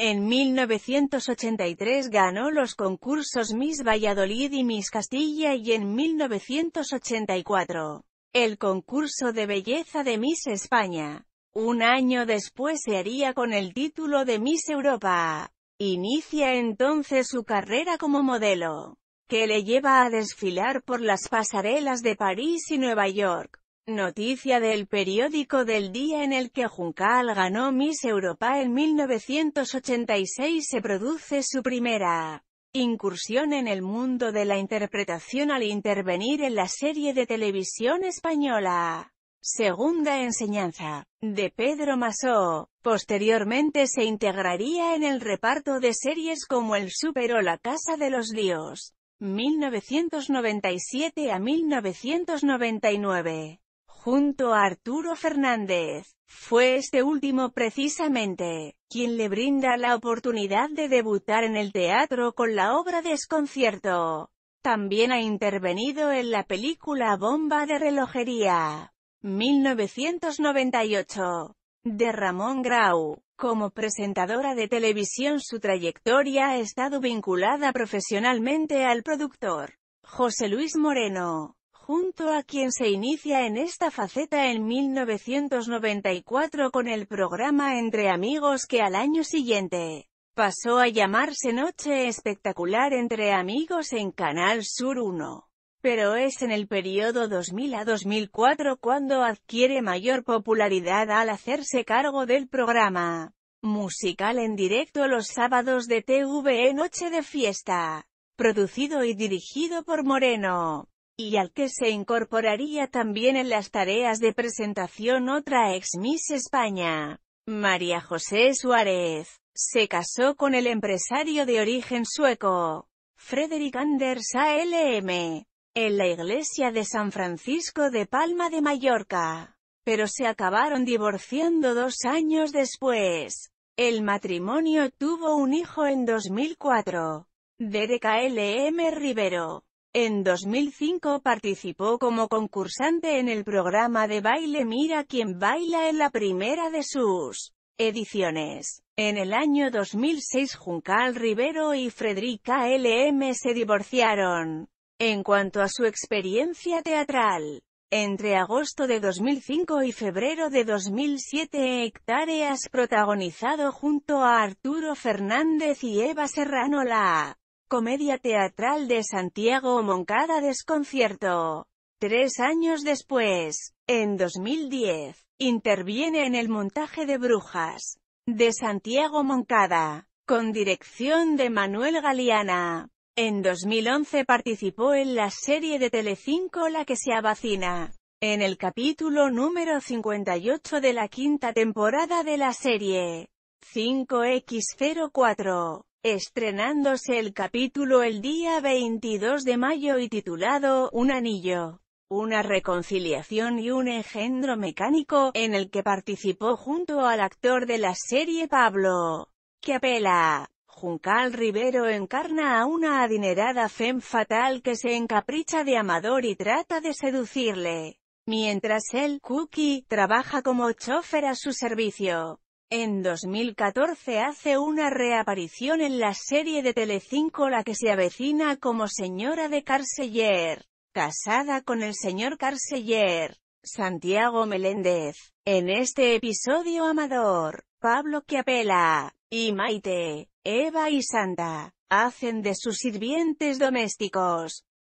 En 1983 ganó los concursos Miss Valladolid y Miss Castilla y en 1984 el concurso de belleza de Miss España. Un año después se haría con el título de Miss Europa. Inicia entonces su carrera como modelo, que le lleva a desfilar por las pasarelas de París y Nueva York. Noticia del periódico del día en el que Juncal ganó Miss Europa en 1986 se produce su primera incursión en el mundo de la interpretación al intervenir en la serie de televisión española. Segunda enseñanza, de Pedro Masó. Posteriormente se integraría en el reparto de series como El Super o La Casa de los Líos, 1997 a 1999 junto a Arturo Fernández. Fue este último precisamente, quien le brinda la oportunidad de debutar en el teatro con la obra Desconcierto. También ha intervenido en la película Bomba de Relojería, 1998, de Ramón Grau. Como presentadora de televisión su trayectoria ha estado vinculada profesionalmente al productor José Luis Moreno, junto a quien se inicia en esta faceta en 1994 con el programa Entre Amigos que al año siguiente pasó a llamarse Noche Espectacular Entre Amigos en Canal Sur 1 pero es en el periodo 2000 a 2004 cuando adquiere mayor popularidad al hacerse cargo del programa musical en directo los sábados de TV Noche de Fiesta, producido y dirigido por Moreno y al que se incorporaría también en las tareas de presentación otra ex Miss España. María José Suárez, se casó con el empresario de origen sueco, Frederick Anders ALM, en la iglesia de San Francisco de Palma de Mallorca, pero se acabaron divorciando dos años después. El matrimonio tuvo un hijo en 2004, Derek M. Rivero. En 2005 participó como concursante en el programa de baile Mira quien baila en la primera de sus ediciones. En el año 2006 Juncal Rivero y Frederica LM se divorciaron. En cuanto a su experiencia teatral, entre agosto de 2005 y febrero de 2007 Hectáreas protagonizado junto a Arturo Fernández y Eva Serrano la Comedia Teatral de Santiago Moncada Desconcierto. Tres años después, en 2010, interviene en el montaje de Brujas, de Santiago Moncada, con dirección de Manuel Galeana. En 2011 participó en la serie de Telecinco La que se abacina. En el capítulo número 58 de la quinta temporada de la serie 5X04, estrenándose el capítulo el día 22 de mayo y titulado Un anillo, una reconciliación y un engendro mecánico, en el que participó junto al actor de la serie Pablo, que apela. Juncal Rivero encarna a una adinerada fem fatal que se encapricha de Amador y trata de seducirle, mientras él, Cookie, trabaja como chofer a su servicio. En 2014 hace una reaparición en la serie de Telecinco La que se avecina como señora de Carceller, casada con el señor Carceller, Santiago Meléndez. En este episodio Amador, Pablo Chiapela, y Maite, Eva y Santa, hacen de sus sirvientes domésticos.